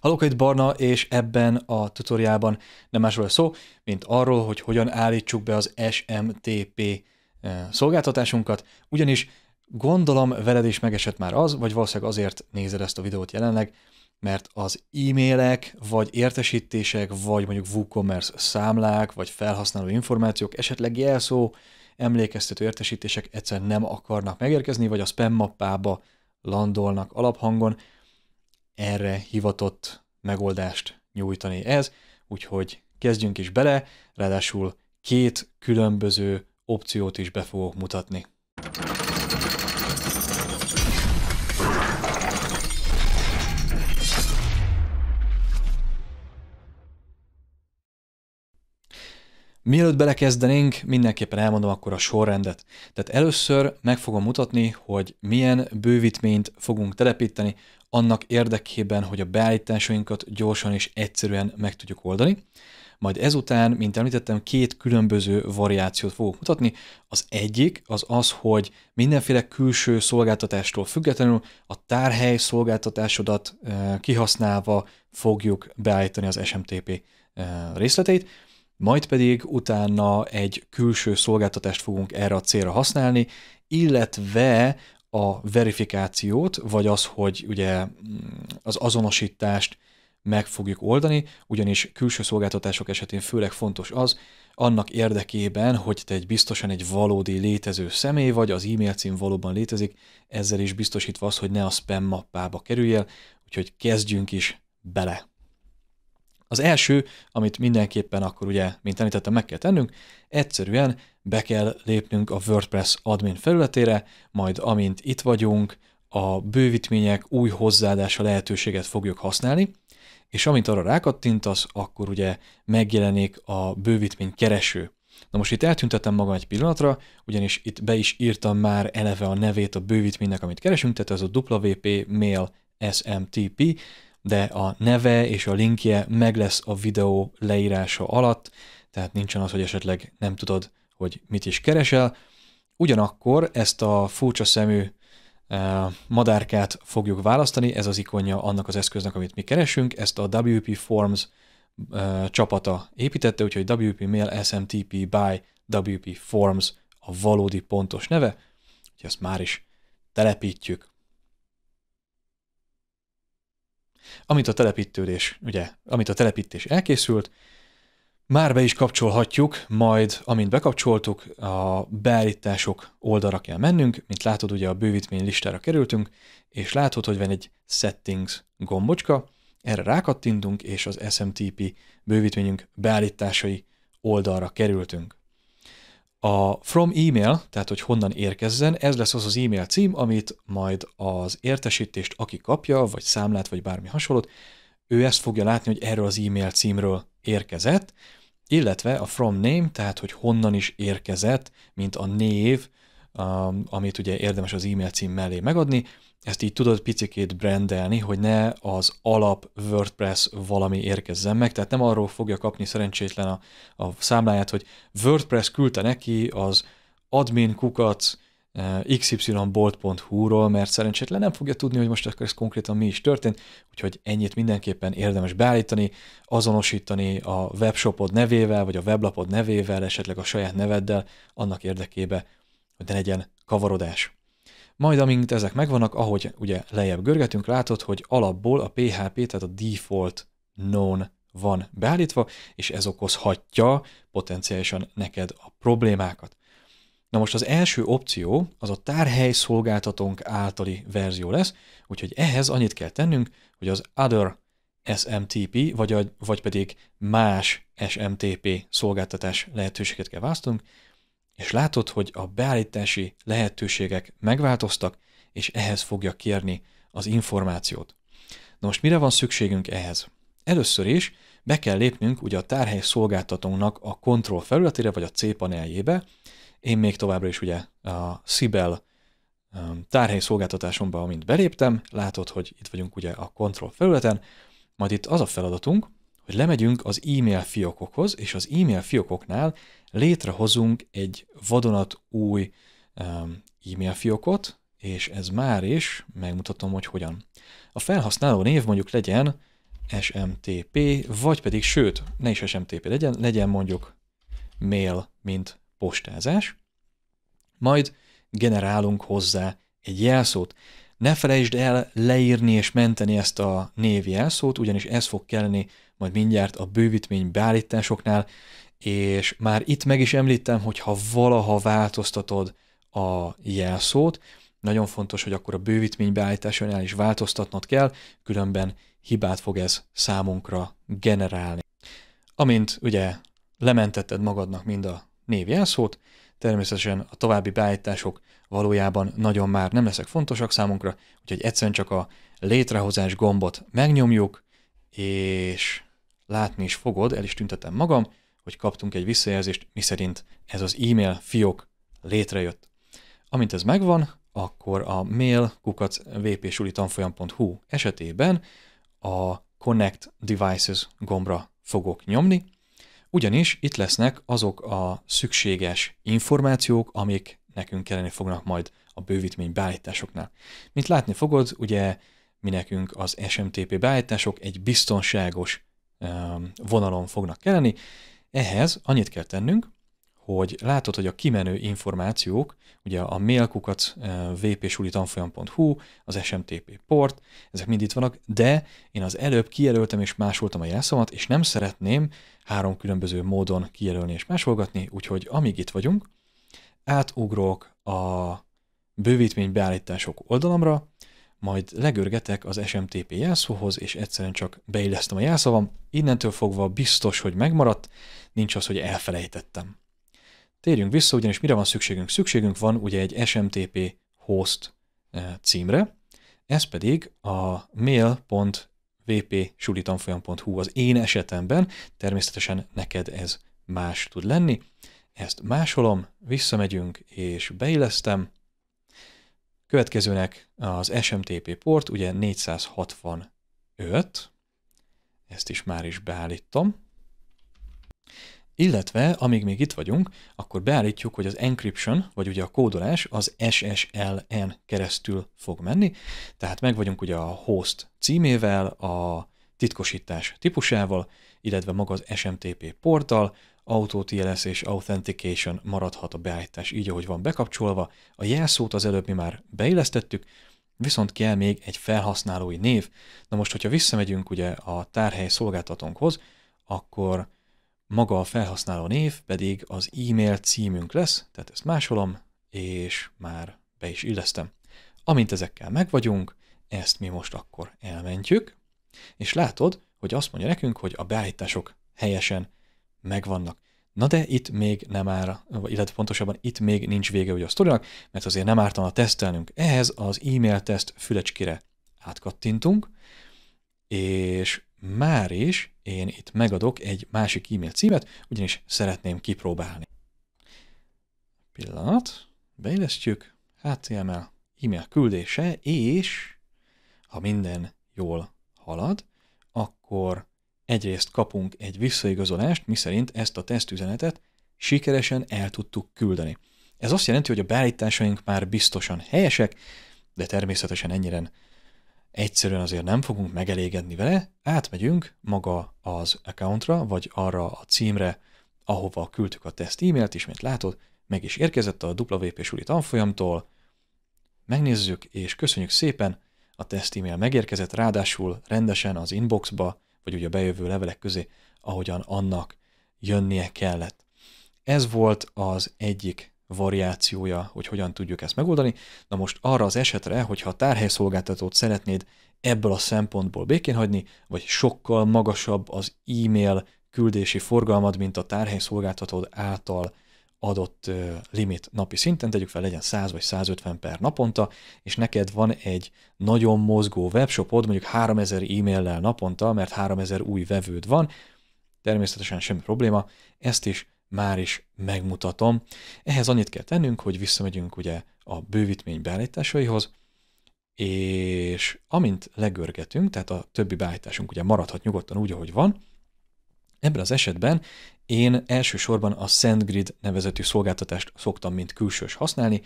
Hallok itt Barna, és ebben a tutoriában nem másról szó, mint arról, hogy hogyan állítsuk be az SMTP eh, szolgáltatásunkat, ugyanis gondolom veled is megesett már az, vagy valószínűleg azért nézed ezt a videót jelenleg, mert az e-mailek, vagy értesítések, vagy mondjuk WooCommerce számlák, vagy felhasználó információk, esetleg jelszó, emlékeztető értesítések egyszer nem akarnak megérkezni, vagy a spam mappába landolnak alaphangon, erre hivatott megoldást nyújtani ez, úgyhogy kezdjünk is bele, ráadásul két különböző opciót is be fogok mutatni. Mielőtt belekezdenénk, mindenképpen elmondom akkor a sorrendet. Tehát először meg fogom mutatni, hogy milyen bővítményt fogunk telepíteni annak érdekében, hogy a beállításainkat gyorsan és egyszerűen meg tudjuk oldani. Majd ezután, mint említettem, két különböző variációt fogok mutatni. Az egyik az az, hogy mindenféle külső szolgáltatástól függetlenül a tárhely szolgáltatásodat eh, kihasználva fogjuk beállítani az SMTP eh, részleteit, majd pedig utána egy külső szolgáltatást fogunk erre a célra használni, illetve a verifikációt, vagy az, hogy ugye mm, az azonosítást meg fogjuk oldani, ugyanis külső szolgáltatások esetén főleg fontos az, annak érdekében, hogy te egy biztosan egy valódi létező személy vagy, az e-mail cím valóban létezik, ezzel is biztosítva az, hogy ne a spam mappába kerüljél, úgyhogy kezdjünk is bele. Az első, amit mindenképpen akkor ugye, mint említettem, meg kell tennünk, egyszerűen be kell lépnünk a WordPress admin felületére, majd amint itt vagyunk, a bővítmények új hozzáadása lehetőséget fogjuk használni, és amint arra rákattintasz, akkor ugye megjelenik a bővítmény kereső. Na most itt eltüntetem magam egy pillanatra, ugyanis itt be is írtam már eleve a nevét a bővítménynek, amit keresünk, tehát ez a WP Mail SMTP, de a neve és a linkje meg lesz a videó leírása alatt, tehát nincsen az, hogy esetleg nem tudod, hogy mit is keresel. Ugyanakkor ezt a furcsa szemű eh, madárkát fogjuk választani, ez az ikonja annak az eszköznek, amit mi keresünk, ezt a WP Forms eh, csapata építette, úgyhogy WP Mail SMTP by WP Forms a valódi pontos neve, úgyhogy ezt már is telepítjük. Amit a telepítődés, ugye, amit a telepítés elkészült, már be is kapcsolhatjuk, majd amint bekapcsoltuk, a beállítások oldalra kell mennünk, mint látod, ugye a bővítmény listára kerültünk, és látod, hogy van egy settings gombocska, erre rákattintunk, és az SMTP bővítményünk beállításai oldalra kerültünk. A from email, tehát hogy honnan érkezzen, ez lesz az az e-mail cím, amit majd az értesítést, aki kapja, vagy számlát, vagy bármi hasonlót, ő ezt fogja látni, hogy erről az e-mail címről érkezett, illetve a from name, tehát hogy honnan is érkezett, mint a név, um, amit ugye érdemes az e-mail cím mellé megadni, ezt így tudod picikét brandelni, hogy ne az alap WordPress valami érkezzen meg, tehát nem arról fogja kapni szerencsétlen a, a számláját, hogy WordPress küldte neki az admin kukat, eh, xybolt.hu-ról, mert szerencsétlen nem fogja tudni, hogy most akkor ez konkrétan mi is történt, úgyhogy ennyit mindenképpen érdemes beállítani, azonosítani a webshopod nevével, vagy a weblapod nevével, esetleg a saját neveddel, annak érdekében, hogy ne legyen kavarodás. Majd amint ezek megvannak, ahogy ugye lejjebb görgetünk, látod, hogy alapból a PHP, tehát a default known van beállítva, és ez okozhatja potenciálisan neked a problémákat. Na most az első opció az a tárhely szolgáltatónk általi verzió lesz, úgyhogy ehhez annyit kell tennünk, hogy az other SMTP, vagy, a, vagy pedig más SMTP szolgáltatás lehetőséget kell választunk, és látod, hogy a beállítási lehetőségek megváltoztak, és ehhez fogja kérni az információt. Na most mire van szükségünk ehhez? Először is be kell lépnünk ugye a tárhely szolgáltatónak a kontroll felületére, vagy a C paneljébe. Én még továbbra is ugye a Sibel um, tárhely szolgáltatásomba, amint beléptem, látod, hogy itt vagyunk ugye a kontroll felületen, majd itt az a feladatunk, hogy lemegyünk az e-mail fiokokhoz, és az e-mail fiokoknál létrehozunk egy vadonat új e-mail fiokot, és ez már is, megmutatom, hogy hogyan. A felhasználó név mondjuk legyen SMTP, vagy pedig, sőt, ne is SMTP legyen, legyen mondjuk mail, mint postázás, majd generálunk hozzá egy jelszót. Ne felejtsd el leírni és menteni ezt a névjelszót, ugyanis ez fog kelleni majd mindjárt a bővítmény beállításoknál, és már itt meg is említem, hogy ha valaha változtatod a jelszót, nagyon fontos, hogy akkor a bővítmény beállításánál is változtatnod kell, különben hibát fog ez számunkra generálni. Amint ugye lementetted magadnak mind a névjelszót, Természetesen a további beállítások valójában nagyon már nem leszek fontosak számunkra, úgyhogy egyszerűen csak a létrehozás gombot megnyomjuk, és látni is fogod, el is tüntetem magam, hogy kaptunk egy visszajelzést, miszerint ez az e-mail fiók létrejött. Amint ez megvan, akkor a mail kukac vpsulitanfolyam.hu esetében a Connect Devices gombra fogok nyomni, ugyanis itt lesznek azok a szükséges információk, amik nekünk kelleni fognak majd a bővítmény beállításoknál. Mint látni fogod, ugye mi nekünk az SMTP beállítások egy biztonságos vonalon fognak kelleni, ehhez annyit kell tennünk, hogy látod, hogy a kimenő információk, ugye a mailkukat eh, vpsulitanfolyam.hu, az SMTP port, ezek mind itt vannak, de én az előbb kijelöltem és másoltam a jelszavat, és nem szeretném három különböző módon kijelölni és másolgatni, úgyhogy amíg itt vagyunk, átugrok a bővítmény beállítások oldalamra, majd legörgetek az SMTP jelszóhoz, és egyszerűen csak beillesztem a jelszavam. Innentől fogva biztos, hogy megmaradt, nincs az, hogy elfelejtettem. Térjünk vissza, ugyanis mire van szükségünk? Szükségünk van ugye egy SMTP host eh, címre, ez pedig a mail.vpsulitanfolyam.hu az én esetemben, természetesen neked ez más tud lenni. Ezt másolom, visszamegyünk és beillesztem. Következőnek az SMTP port, ugye 465, ezt is már is beállítom. Illetve, amíg még itt vagyunk, akkor beállítjuk, hogy az encryption, vagy ugye a kódolás az SSLN keresztül fog menni, tehát meg vagyunk ugye a host címével, a titkosítás típusával, illetve maga az SMTP portal, Auto TLS és Authentication maradhat a beállítás így, ahogy van bekapcsolva. A jelszót az előbb mi már beillesztettük, viszont kell még egy felhasználói név. Na most, hogyha visszamegyünk ugye a tárhely szolgáltatónkhoz, akkor maga a felhasználó név pedig az e-mail címünk lesz, tehát ezt másolom, és már be is illesztem. Amint ezekkel megvagyunk, ezt mi most akkor elmentjük, és látod, hogy azt mondja nekünk, hogy a beállítások helyesen megvannak. Na de itt még nem áll, illetve pontosabban itt még nincs vége ugye a sztorinak, mert azért nem ártana tesztelnünk. Ehhez az e-mail teszt fülecskire átkattintunk, és már is én itt megadok egy másik e-mail címet, ugyanis szeretném kipróbálni. Pillanat, beillesztjük, HTML, e-mail küldése, és ha minden jól halad, akkor egyrészt kapunk egy visszaigazolást, miszerint ezt a tesztüzenetet sikeresen el tudtuk küldeni. Ez azt jelenti, hogy a beállításaink már biztosan helyesek, de természetesen ennyiren egyszerűen azért nem fogunk megelégedni vele, átmegyünk maga az accountra, vagy arra a címre, ahova küldtük a teszt e-mailt, és mint látod, meg is érkezett a WP Suli tanfolyamtól, megnézzük, és köszönjük szépen, a teszt e-mail megérkezett, ráadásul rendesen az inboxba, vagy ugye a bejövő levelek közé, ahogyan annak jönnie kellett. Ez volt az egyik variációja, hogy hogyan tudjuk ezt megoldani. Na most arra az esetre, hogyha a tárhelyszolgáltatót szeretnéd ebből a szempontból békén hagyni, vagy sokkal magasabb az e-mail küldési forgalmad, mint a tárhelyszolgáltatód által adott limit napi szinten, tegyük fel, legyen 100 vagy 150 per naponta, és neked van egy nagyon mozgó webshopod, mondjuk 3000 e-maillel naponta, mert 3000 új vevőd van, természetesen semmi probléma, ezt is már is megmutatom. Ehhez annyit kell tennünk, hogy visszamegyünk ugye a bővítmény beállításaihoz, és amint legörgetünk, tehát a többi beállításunk ugye maradhat nyugodtan úgy, ahogy van, ebben az esetben én elsősorban a SendGrid nevezetű szolgáltatást szoktam, mint külsős használni,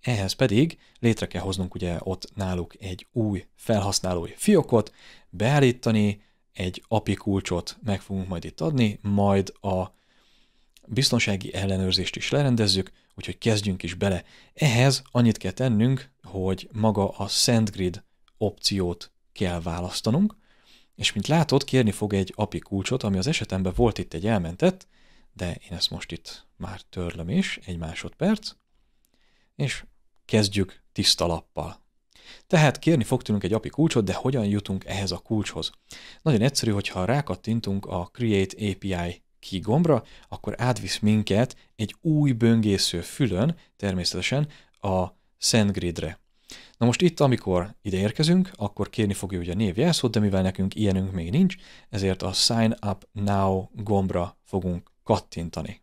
ehhez pedig létre kell hoznunk ugye ott náluk egy új felhasználói fiokot, beállítani, egy API kulcsot meg fogunk majd itt adni, majd a biztonsági ellenőrzést is lerendezzük, úgyhogy kezdjünk is bele. Ehhez annyit kell tennünk, hogy maga a SendGrid opciót kell választanunk, és mint látod, kérni fog egy API kulcsot, ami az esetemben volt itt egy elmentett, de én ezt most itt már törlöm is, egy másodperc, és kezdjük tiszta lappal. Tehát kérni fog tőlünk egy API kulcsot, de hogyan jutunk ehhez a kulcshoz? Nagyon egyszerű, hogyha rákattintunk a Create API ki gombra, akkor átvisz minket egy új böngésző fülön, természetesen a SendGridre. Na most itt, amikor ide érkezünk, akkor kérni fogja ugye a névjelszót, de mivel nekünk ilyenünk még nincs, ezért a Sign Up Now gombra fogunk kattintani.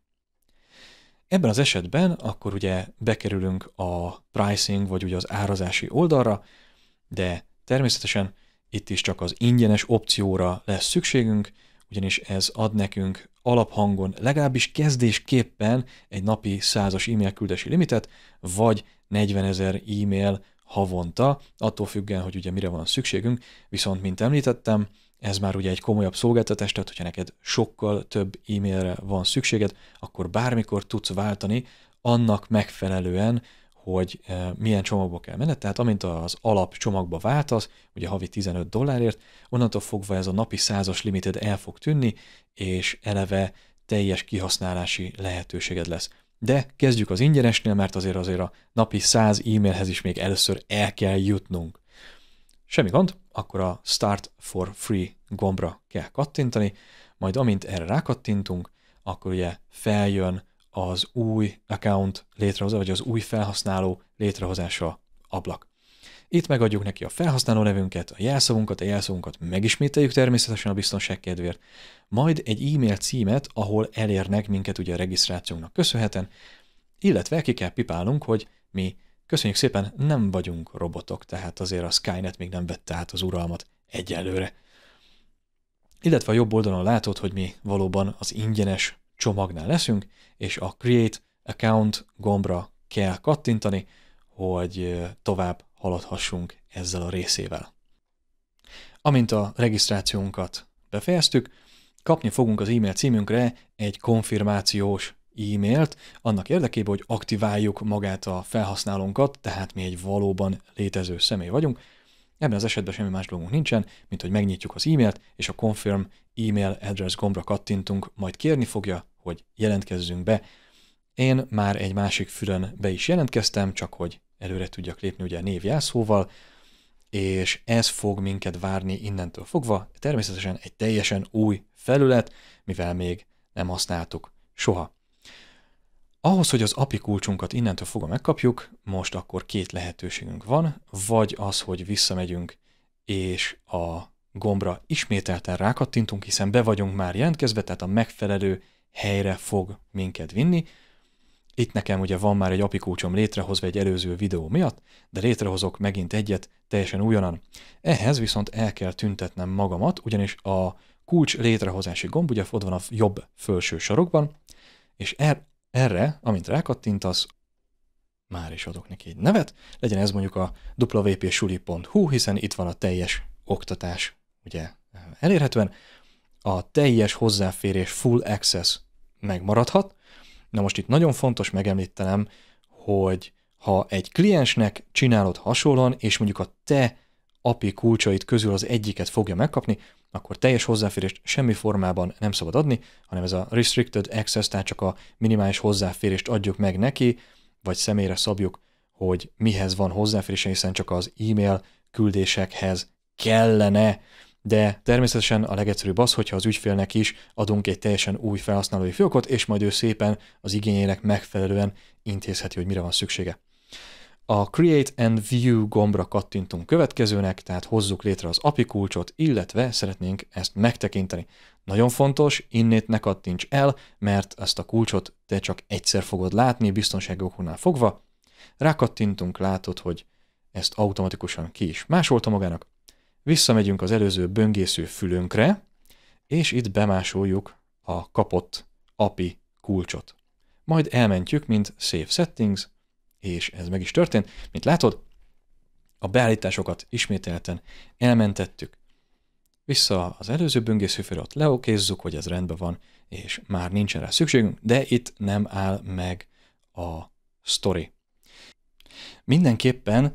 Ebben az esetben akkor ugye bekerülünk a pricing, vagy ugye az árazási oldalra, de természetesen itt is csak az ingyenes opcióra lesz szükségünk, ugyanis ez ad nekünk alaphangon legalábbis kezdésképpen egy napi százas e-mail küldési limitet, vagy 40 ezer e-mail havonta, attól függően, hogy ugye mire van szükségünk, viszont mint említettem, ez már ugye egy komolyabb szolgáltatás, tehát hogyha neked sokkal több e-mailre van szükséged, akkor bármikor tudsz váltani annak megfelelően, hogy eh, milyen csomagba kell menned, tehát amint az alap csomagba váltasz, ugye havi 15 dollárért, onnantól fogva ez a napi százas limited el fog tűnni, és eleve teljes kihasználási lehetőséged lesz. De kezdjük az ingyenesnél, mert azért azért a napi 100 e-mailhez is még először el kell jutnunk. Semmi gond, akkor a Start for Free gombra kell kattintani, majd amint erre rákattintunk, akkor ugye feljön az új account létrehozása, vagy az új felhasználó létrehozása ablak. Itt megadjuk neki a felhasználó nevünket, a jelszavunkat, a jelszavunkat megismételjük természetesen a biztonság kedvéért, majd egy e-mail címet, ahol elérnek minket ugye a regisztrációnknak köszönheten, illetve ki kell pipálnunk, hogy mi köszönjük szépen, nem vagyunk robotok, tehát azért a Skynet még nem vette át az uralmat egyelőre. Illetve a jobb oldalon látod, hogy mi valóban az ingyenes csomagnál leszünk, és a Create Account gombra kell kattintani, hogy tovább haladhassunk ezzel a részével. Amint a regisztrációnkat befejeztük, kapni fogunk az e-mail címünkre egy konfirmációs e-mailt, annak érdekében, hogy aktiváljuk magát a felhasználónkat, tehát mi egy valóban létező személy vagyunk, Ebben az esetben semmi más dolgunk nincsen, mint hogy megnyitjuk az e-mailt, és a Confirm e-mail address gombra kattintunk, majd kérni fogja, hogy jelentkezzünk be. Én már egy másik fülön be is jelentkeztem, csak hogy előre tudjak lépni ugye a névjászóval, és ez fog minket várni innentől fogva, természetesen egy teljesen új felület, mivel még nem használtuk soha. Ahhoz, hogy az API kulcsunkat innentől fogva megkapjuk, most akkor két lehetőségünk van, vagy az, hogy visszamegyünk és a gombra ismételten rákattintunk, hiszen be vagyunk már jelentkezve, tehát a megfelelő helyre fog minket vinni. Itt nekem ugye van már egy API kulcsom létrehozva egy előző videó miatt, de létrehozok megint egyet teljesen újonnan. Ehhez viszont el kell tüntetnem magamat, ugyanis a kulcs létrehozási gomb ugye ott van a jobb felső sarokban, és er, erre, amint rákattintasz, már is adok neki egy nevet, legyen ez mondjuk a wpsuli.hu, hiszen itt van a teljes oktatás, ugye elérhetően, a teljes hozzáférés full access megmaradhat. Na most itt nagyon fontos megemlítenem, hogy ha egy kliensnek csinálod hasonlóan, és mondjuk a te API kulcsait közül az egyiket fogja megkapni, akkor teljes hozzáférést semmi formában nem szabad adni, hanem ez a restricted access, tehát csak a minimális hozzáférést adjuk meg neki, vagy személyre szabjuk, hogy mihez van hozzáférése, hiszen csak az e-mail küldésekhez kellene, de természetesen a legegyszerűbb az, hogyha az ügyfélnek is adunk egy teljesen új felhasználói fiókot, és majd ő szépen az igényének megfelelően intézheti, hogy mire van szüksége. A Create and View gombra kattintunk következőnek, tehát hozzuk létre az API kulcsot, illetve szeretnénk ezt megtekinteni. Nagyon fontos, innét ne kattints el, mert ezt a kulcsot te csak egyszer fogod látni, biztonsági okoknál fogva. Rákattintunk, látod, hogy ezt automatikusan ki is másolta magának. Visszamegyünk az előző böngésző fülünkre, és itt bemásoljuk a kapott API kulcsot. Majd elmentjük, mint Save Settings, és ez meg is történt. Mint látod, a beállításokat ismételten elmentettük. Vissza az előző böngésző ott leokézzük, hogy ez rendben van, és már nincsen rá szükségünk, de itt nem áll meg a story. Mindenképpen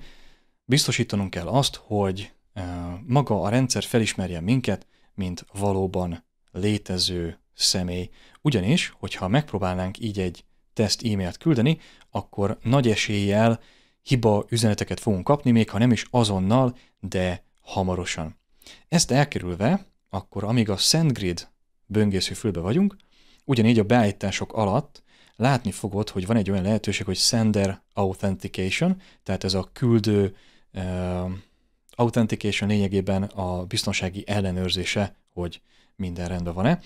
biztosítanunk kell azt, hogy eh, maga a rendszer felismerje minket, mint valóban létező személy. Ugyanis, hogyha megpróbálnánk így egy teszt e-mailt küldeni, akkor nagy eséllyel hiba üzeneteket fogunk kapni, még ha nem is azonnal, de hamarosan. Ezt elkerülve, akkor amíg a SendGrid böngésző fülbe vagyunk, ugyanígy a beállítások alatt látni fogod, hogy van egy olyan lehetőség, hogy Sender Authentication, tehát ez a küldő uh, Authentication lényegében a biztonsági ellenőrzése, hogy minden rendben van-e.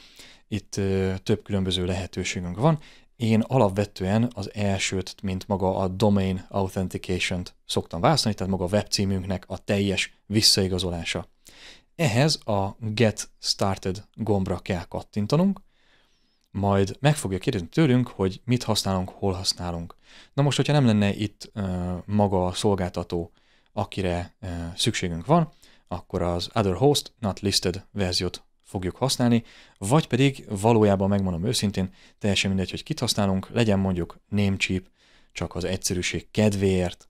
Itt uh, több különböző lehetőségünk van én alapvetően az elsőt, mint maga a Domain Authentication-t szoktam választani, tehát maga a webcímünknek a teljes visszaigazolása. Ehhez a Get Started gombra kell kattintanunk, majd meg fogja kérdezni tőlünk, hogy mit használunk, hol használunk. Na most, hogyha nem lenne itt uh, maga a szolgáltató, akire uh, szükségünk van, akkor az Other Host Not Listed verziót fogjuk használni, vagy pedig valójában megmondom őszintén, teljesen mindegy, hogy kit használunk, legyen mondjuk Namecheap, csak az egyszerűség kedvéért.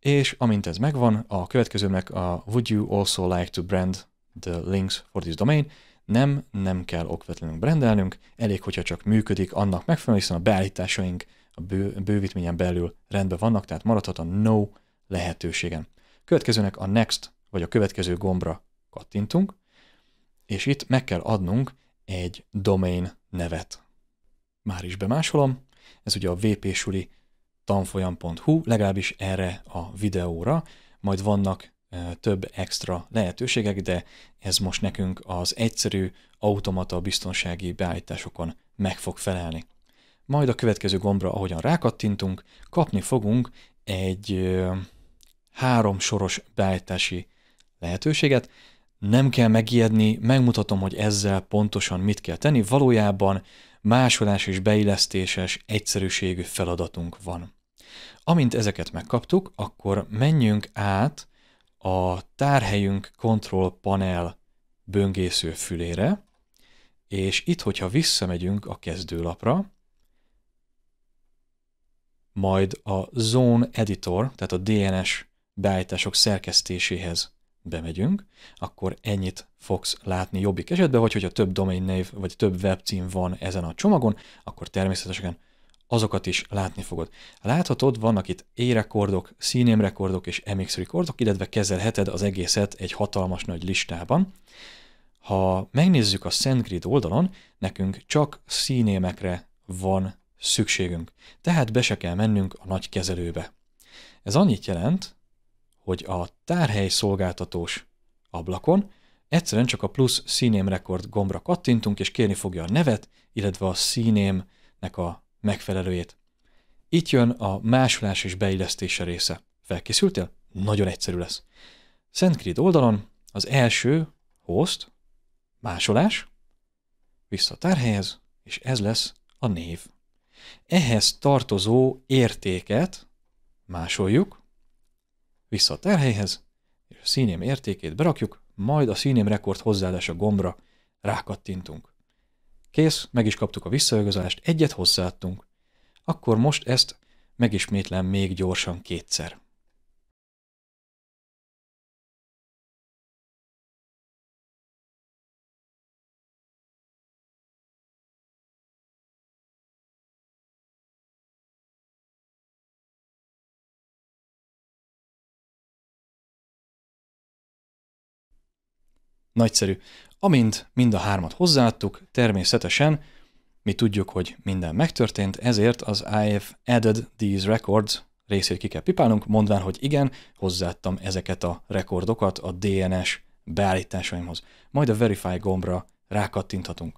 És amint ez megvan, a következőnek a Would you also like to brand the links for this domain? Nem, nem kell okvetlenül brandelnünk, elég, hogyha csak működik annak megfelelően, hiszen a beállításaink a bő, bővítményen belül rendben vannak, tehát maradhat a no lehetőségen. Következőnek a next, vagy a következő gombra kattintunk, és itt meg kell adnunk egy domain nevet. Már is bemásolom, ez ugye a vpsuli tanfolyam.hu, legalábbis erre a videóra, majd vannak e, több extra lehetőségek, de ez most nekünk az egyszerű automata biztonsági beállításokon meg fog felelni. Majd a következő gombra, ahogyan rákattintunk, kapni fogunk egy e, három soros beállítási lehetőséget, nem kell megijedni, megmutatom, hogy ezzel pontosan mit kell tenni, valójában másolás és beillesztéses, egyszerűségű feladatunk van. Amint ezeket megkaptuk, akkor menjünk át a tárhelyünk Control Panel böngésző fülére, és itt, hogyha visszamegyünk a kezdőlapra, majd a Zone Editor, tehát a DNS beállítások szerkesztéséhez bemegyünk, akkor ennyit fogsz látni jobbik esetben, vagy hogyha több domain név, vagy több webcím van ezen a csomagon, akkor természetesen azokat is látni fogod. Láthatod, vannak itt érekordok, rekordok és MX rekordok, illetve kezelheted az egészet egy hatalmas nagy listában. Ha megnézzük a SendGrid oldalon, nekünk csak színémekre van szükségünk, tehát be se kell mennünk a nagy kezelőbe. Ez annyit jelent, hogy a tárhely szolgáltatós ablakon egyszerűen csak a plusz színém rekord gombra kattintunk, és kérni fogja a nevet, illetve a színémnek a megfelelőjét. Itt jön a másolás és beillesztése része. Felkészültél? Nagyon egyszerű lesz. SendGrid oldalon az első host, másolás, vissza a tárhelyhez, és ez lesz a név. Ehhez tartozó értéket másoljuk, vissza a terhelyhez, és a színém értékét berakjuk, majd a színém rekord hozzáadása gombra rákattintunk. Kész, meg is kaptuk a visszaigazolást, egyet hozzáadtunk. Akkor most ezt megismétlem még gyorsan kétszer. Nagyszerű. Amint mind a hármat hozzáadtuk, természetesen mi tudjuk, hogy minden megtörtént, ezért az I've added these records részét ki kell pipálnunk, mondván, hogy igen, hozzáadtam ezeket a rekordokat a DNS beállításaimhoz. Majd a Verify gombra rákattinthatunk.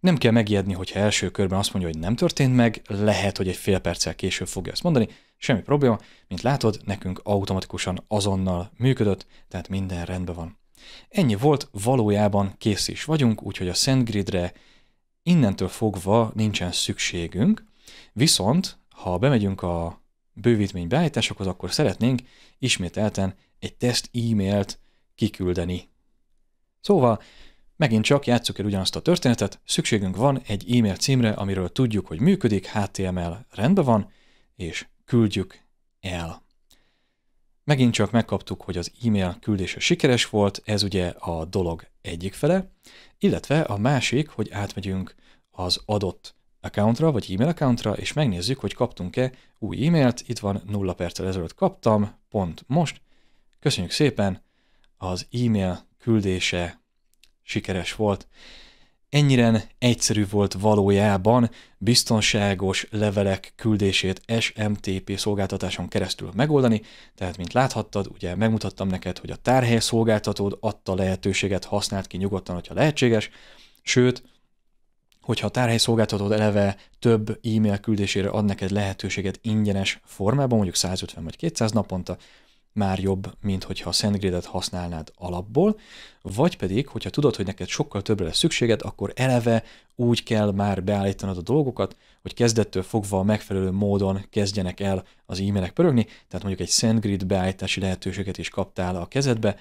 Nem kell megijedni, hogyha első körben azt mondja, hogy nem történt meg, lehet, hogy egy fél perccel később fogja ezt mondani, semmi probléma, mint látod, nekünk automatikusan azonnal működött, tehát minden rendben van. Ennyi volt, valójában kész is vagyunk, úgyhogy a SendGridre innentől fogva nincsen szükségünk, viszont ha bemegyünk a bővítmény beállításokhoz, akkor szeretnénk ismételten egy teszt e-mailt kiküldeni. Szóval megint csak játsszuk el ugyanazt a történetet, szükségünk van egy e-mail címre, amiről tudjuk, hogy működik, HTML rendben van, és küldjük el. Megint csak megkaptuk, hogy az e-mail küldése sikeres volt, ez ugye a dolog egyik fele, illetve a másik, hogy átmegyünk az adott accountra, vagy e-mail accountra, és megnézzük, hogy kaptunk-e új e-mailt. Itt van 0 perccel ezelőtt kaptam, pont most. Köszönjük szépen, az e-mail küldése sikeres volt. Ennyire egyszerű volt valójában biztonságos levelek küldését SMTP szolgáltatáson keresztül megoldani, tehát mint láthattad, ugye megmutattam neked, hogy a tárhely szolgáltatód adta lehetőséget, használt ki nyugodtan, hogyha lehetséges, sőt, hogyha a szolgáltatód eleve több e-mail küldésére ad neked lehetőséget ingyenes formában, mondjuk 150 vagy 200 naponta, már jobb, mint hogyha a SendGrid-et használnád alapból, vagy pedig, hogyha tudod, hogy neked sokkal többre lesz szükséged, akkor eleve úgy kell már beállítanod a dolgokat, hogy kezdettől fogva a megfelelő módon kezdjenek el az e-mailek pörögni, tehát mondjuk egy SendGrid beállítási lehetőséget is kaptál a kezedbe,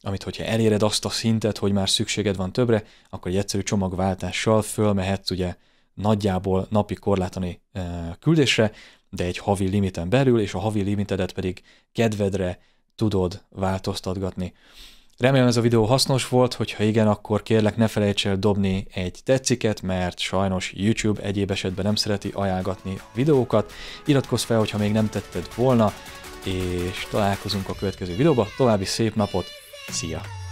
amit hogyha eléred azt a szintet, hogy már szükséged van többre, akkor egy egyszerű csomagváltással fölmehetsz ugye nagyjából napi korlátani eh, küldésre, de egy havi limiten belül, és a havi limitedet pedig kedvedre tudod változtatgatni. Remélem ez a videó hasznos volt, hogyha igen, akkor kérlek ne felejts el dobni egy tetsziket, mert sajnos YouTube egyéb esetben nem szereti ajánlgatni a videókat. Iratkozz fel, hogyha még nem tetted volna, és találkozunk a következő videóban További szép napot, szia!